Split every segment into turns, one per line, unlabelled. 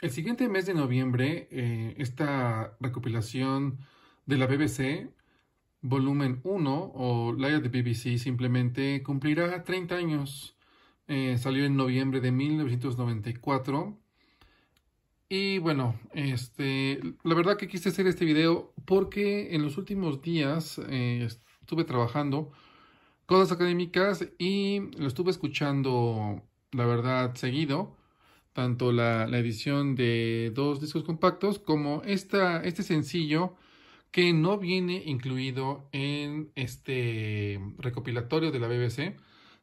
El siguiente mes de noviembre, eh, esta recopilación de la BBC, volumen 1 o Live de BBC simplemente cumplirá 30 años. Eh, salió en noviembre de 1994. Y bueno, este, la verdad que quise hacer este video porque en los últimos días eh, estuve trabajando cosas académicas y lo estuve escuchando, la verdad, seguido tanto la, edición de dos discos compactos como este sencillo que no viene incluido en este recopilatorio de la BBC,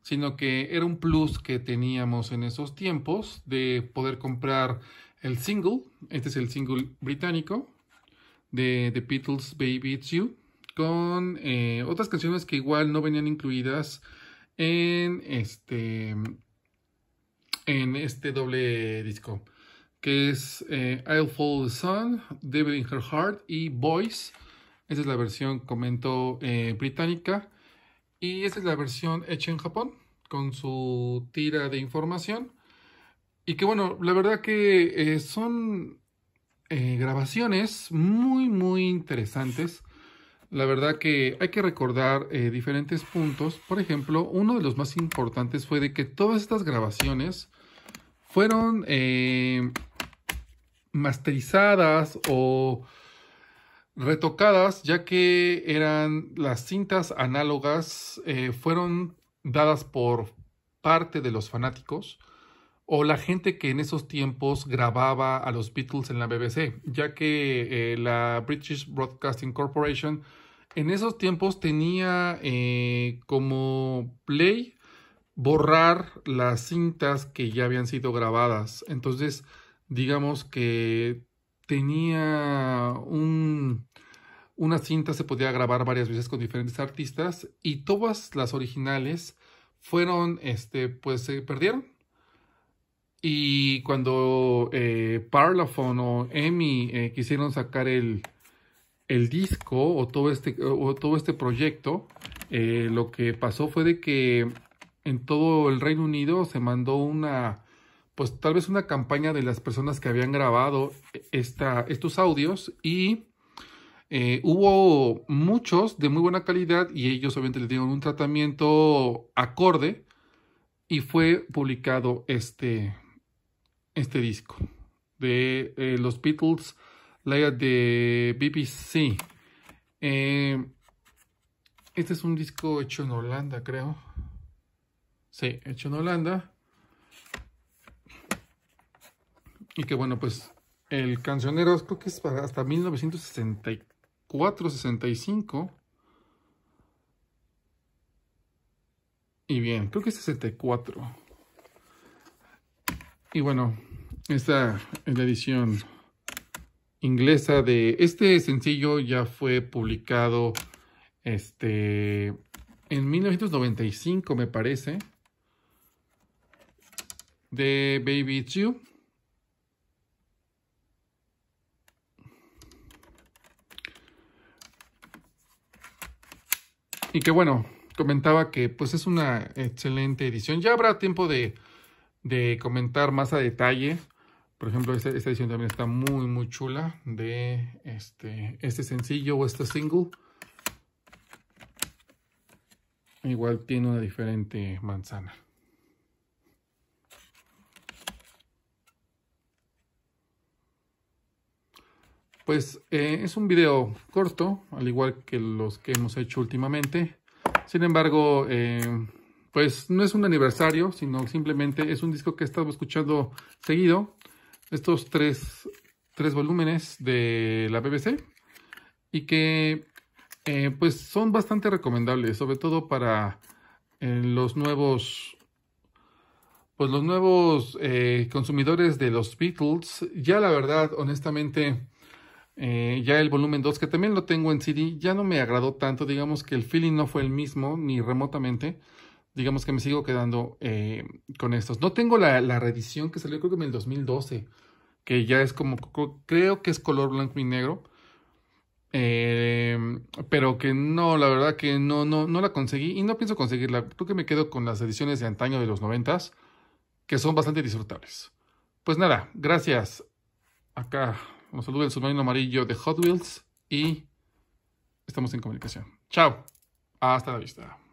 sino que era un plus que teníamos en esos tiempos de poder comprar el single, este es el single británico de The Beatles Baby It's You, con eh, otras canciones que igual no venían incluidas en este en este doble disco, que es eh, I'll Follow the Sun, Devil in Her Heart y Boys. Esa es la versión, comentó eh, británica. Y esta es la versión hecha en Japón, con su tira de información. Y que bueno, la verdad que eh, son eh, grabaciones muy, muy interesantes. La verdad que hay que recordar eh, diferentes puntos. Por ejemplo, uno de los más importantes fue de que todas estas grabaciones fueron eh, masterizadas o retocadas, ya que eran las cintas análogas, eh, fueron dadas por parte de los fanáticos o la gente que en esos tiempos grababa a los Beatles en la BBC, ya que la British Broadcasting Corporation en esos tiempos tenía eh, como play borrar las cintas que ya habían sido grabadas. Entonces, digamos que tenía un, una cinta, se podía grabar varias veces con diferentes artistas y todas las originales fueron, este, pues se perdieron. Y cuando eh, Parlophone o Emmy eh, quisieron sacar el, el disco o todo este, o todo este proyecto, eh, lo que pasó fue de que en todo el Reino Unido se mandó una, pues tal vez una campaña de las personas que habían grabado esta, estos audios y eh, hubo muchos de muy buena calidad y ellos obviamente le dieron un tratamiento acorde y fue publicado este, este disco de eh, los Beatles la de BBC. Eh, este es un disco hecho en Holanda, creo. Sí, hecho en Holanda. Y que bueno, pues el cancionero creo que es para hasta 1964-65. Y bien, creo que es 64. Y bueno, esta es la edición inglesa de este sencillo ya fue publicado este en 1995 me parece de Baby It's y que bueno comentaba que pues es una excelente edición ya habrá tiempo de, de comentar más a detalle por ejemplo, esta, edición también está muy, muy chula de este, este, sencillo o este single. Igual tiene una diferente manzana. Pues eh, es un video corto, al igual que los que hemos hecho últimamente. Sin embargo, eh, pues no es un aniversario, sino simplemente es un disco que he escuchando seguido estos tres, tres volúmenes de la BBC y que eh, pues son bastante recomendables, sobre todo para eh, los nuevos pues los nuevos eh, consumidores de los Beatles. Ya la verdad, honestamente, ya el volumen 2, que también lo tengo en CD, ya no me agradó tanto, digamos que el feeling no fue el mismo, ni remotamente digamos que me sigo quedando eh, con estos. No tengo la, la, reedición que salió creo que en el 2012, que ya es como, creo que es color blanco y negro. Eh, pero que no, la verdad que no, no, no la conseguí y no pienso conseguirla. Creo que me quedo con las ediciones de antaño de los noventas, que son bastante disfrutables. Pues nada, gracias. Acá un saludo del submarino amarillo de Hot Wheels y estamos en comunicación. Chao. Hasta la vista.